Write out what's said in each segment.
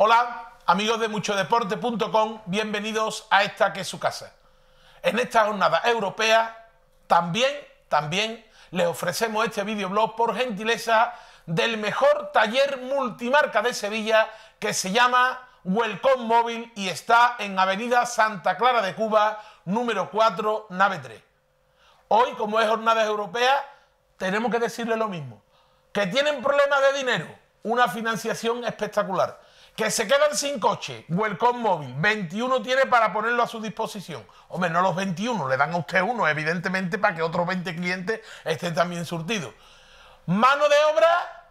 Hola, amigos de muchodeporte.com, bienvenidos a esta que es su casa. En esta jornada europea también, también les ofrecemos este videoblog por gentileza del mejor taller multimarca de Sevilla que se llama Welcome Móvil y está en Avenida Santa Clara de Cuba, número 4, nave 3. Hoy, como es jornada europea, tenemos que decirle lo mismo. Que tienen problemas de dinero, una financiación espectacular que se quedan sin coche, Welcome Móvil, 21 tiene para ponerlo a su disposición. Hombre, no los 21, le dan a usted uno, evidentemente, para que otros 20 clientes estén también surtidos. Mano de obra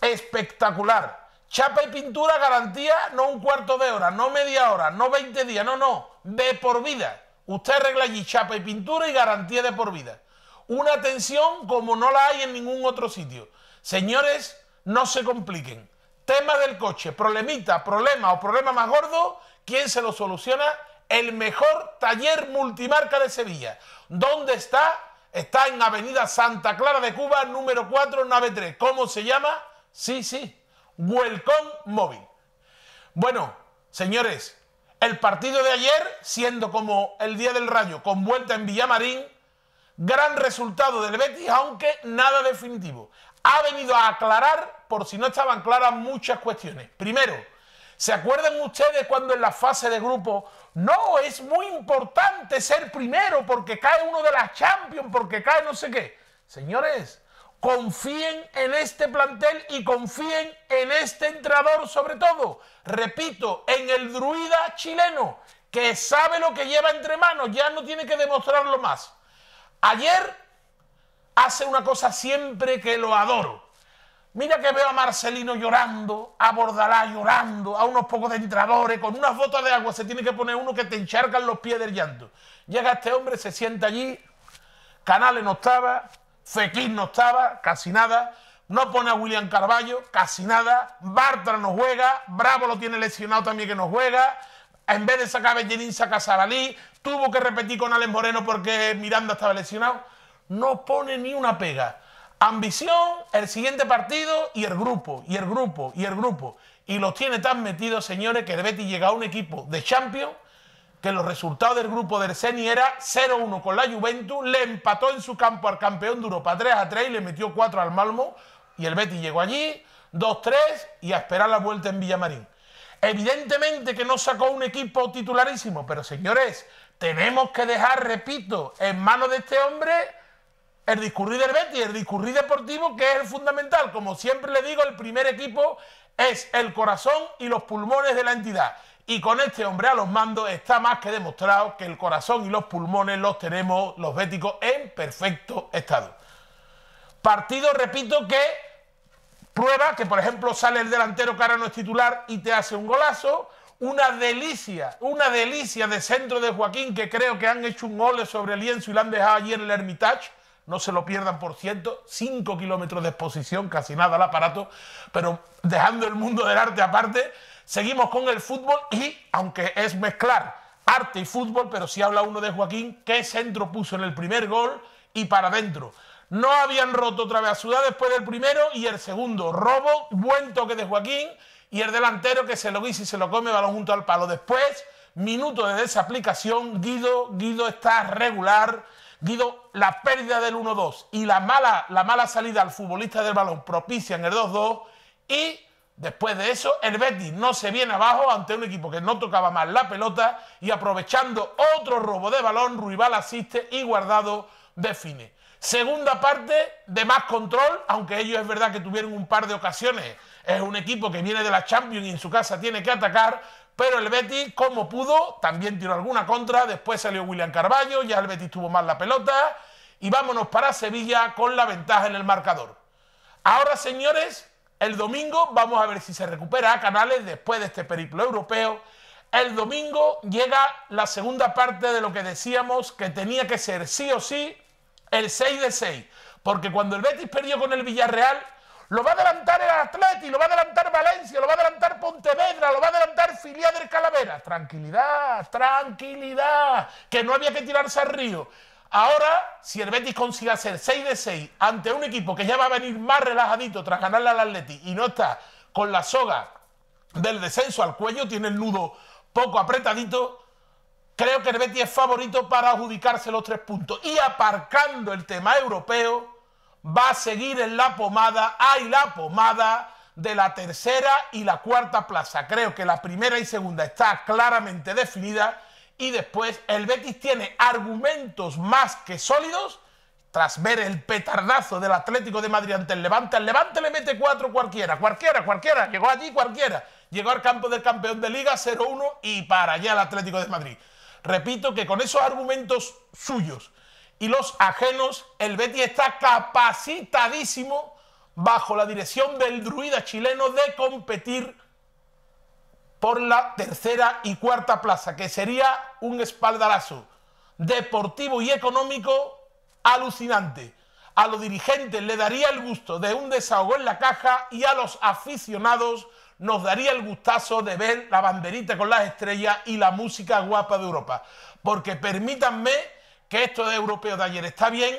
espectacular. Chapa y pintura, garantía, no un cuarto de hora, no media hora, no 20 días, no, no, de por vida. Usted arregla allí chapa y pintura y garantía de por vida. Una atención como no la hay en ningún otro sitio. Señores, no se compliquen tema del coche, problemita, problema o problema más gordo, ¿quién se lo soluciona? El mejor taller multimarca de Sevilla. ¿Dónde está? Está en Avenida Santa Clara de Cuba, número 4, nave 3. ¿Cómo se llama? Sí, sí, Huelcón Móvil. Bueno, señores, el partido de ayer, siendo como el día del rayo, con vuelta en Villamarín, gran resultado del Betis, aunque nada definitivo ha venido a aclarar, por si no estaban claras, muchas cuestiones. Primero, ¿se acuerdan ustedes cuando en la fase de grupo, no, es muy importante ser primero porque cae uno de las Champions, porque cae no sé qué? Señores, confíen en este plantel y confíen en este entrenador sobre todo. Repito, en el druida chileno, que sabe lo que lleva entre manos, ya no tiene que demostrarlo más. Ayer hace una cosa siempre que lo adoro. Mira que veo a Marcelino llorando, a Bordalá llorando, a unos pocos de entradores, con unas botas de agua se tiene que poner uno que te encharcan los pies del llanto. Llega este hombre, se sienta allí, Canales no estaba, Fekir no estaba, casi nada, no pone a William Carballo, casi nada, Bartra no juega, Bravo lo tiene lesionado también que no juega, en vez de sacar a Bellerín saca a tuvo que repetir con Alex Moreno porque Miranda estaba lesionado no pone ni una pega. Ambición, el siguiente partido y el grupo, y el grupo, y el grupo. Y los tiene tan metidos, señores, que el Betis llega a un equipo de Champions que los resultados del grupo del Seni era 0-1 con la Juventus, le empató en su campo al campeón de Europa 3-3 y le metió 4 al Malmo. Y el Betis llegó allí, 2-3 y a esperar la vuelta en Villamarín. Evidentemente que no sacó un equipo titularísimo, pero señores, tenemos que dejar, repito, en manos de este hombre el discurrir del Betis, el discurrir deportivo que es el fundamental. Como siempre le digo, el primer equipo es el corazón y los pulmones de la entidad. Y con este hombre a los mandos está más que demostrado que el corazón y los pulmones los tenemos los béticos en perfecto estado. Partido, repito, que prueba que, por ejemplo, sale el delantero que ahora no es titular y te hace un golazo. Una delicia, una delicia de centro de Joaquín, que creo que han hecho un mole sobre el lienzo y lo han dejado allí en el Hermitage no se lo pierdan por ciento, 5 kilómetros de exposición, casi nada al aparato, pero dejando el mundo del arte aparte, seguimos con el fútbol y, aunque es mezclar arte y fútbol, pero si habla uno de Joaquín, qué centro puso en el primer gol y para adentro. No habían roto otra vez a Ciudad después del primero y el segundo. Robo, buen toque de Joaquín y el delantero que se lo guisa y se lo come, balón junto al palo. Después, minuto de desaplicación, Guido, Guido está regular Guido, la pérdida del 1-2 y la mala, la mala salida al futbolista del balón propician el 2-2 y Después de eso, el Betis no se viene abajo ante un equipo que no tocaba más la pelota y aprovechando otro robo de balón, Ruibal asiste y Guardado define. Segunda parte de más control, aunque ellos es verdad que tuvieron un par de ocasiones. Es un equipo que viene de la Champions y en su casa tiene que atacar, pero el Betis, como pudo, también tiró alguna contra, después salió William Carballo, ya el Betis tuvo más la pelota, y vámonos para Sevilla con la ventaja en el marcador. Ahora, señores, el domingo vamos a ver si se recupera a Canales después de este periplo europeo. El domingo llega la segunda parte de lo que decíamos que tenía que ser sí o sí el 6 de 6, porque cuando el Betis perdió con el Villarreal, lo va a adelantar Atleti, lo va a adelantar Valencia, lo va a adelantar Pontevedra, lo va a adelantar Filial del Calavera. Tranquilidad, tranquilidad, que no había que tirarse al río. Ahora, si el Betis consigue hacer 6 de 6 ante un equipo que ya va a venir más relajadito tras ganarle al Atleti y no está con la soga del descenso al cuello, tiene el nudo poco apretadito, creo que el Betis es favorito para adjudicarse los tres puntos. Y aparcando el tema europeo, va a seguir en la pomada. Hay la pomada de la tercera y la cuarta plaza. Creo que la primera y segunda está claramente definida y después el Betis tiene argumentos más que sólidos tras ver el petardazo del Atlético de Madrid ante el Levante. El Levante le mete cuatro cualquiera, cualquiera, cualquiera. Llegó allí cualquiera. Llegó al campo del campeón de Liga 0-1 y para allá el Atlético de Madrid. Repito que con esos argumentos suyos y los ajenos, el Betis está capacitadísimo bajo la dirección del druida chileno de competir por la tercera y cuarta plaza, que sería un espaldarazo deportivo y económico alucinante. A los dirigentes le daría el gusto de un desahogo en la caja y a los aficionados nos daría el gustazo de ver la banderita con las estrellas y la música guapa de Europa. Porque permítanme que esto de europeo de ayer está bien,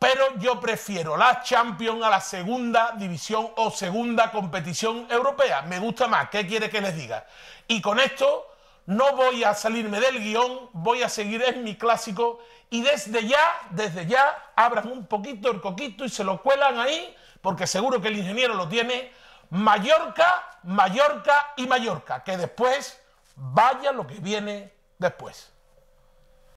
pero yo prefiero la Champions a la segunda división o segunda competición europea. Me gusta más, ¿qué quiere que les diga? Y con esto no voy a salirme del guión, voy a seguir en mi clásico y desde ya, desde ya, abran un poquito el coquito y se lo cuelan ahí, porque seguro que el ingeniero lo tiene. Mallorca, Mallorca y Mallorca, que después vaya lo que viene después.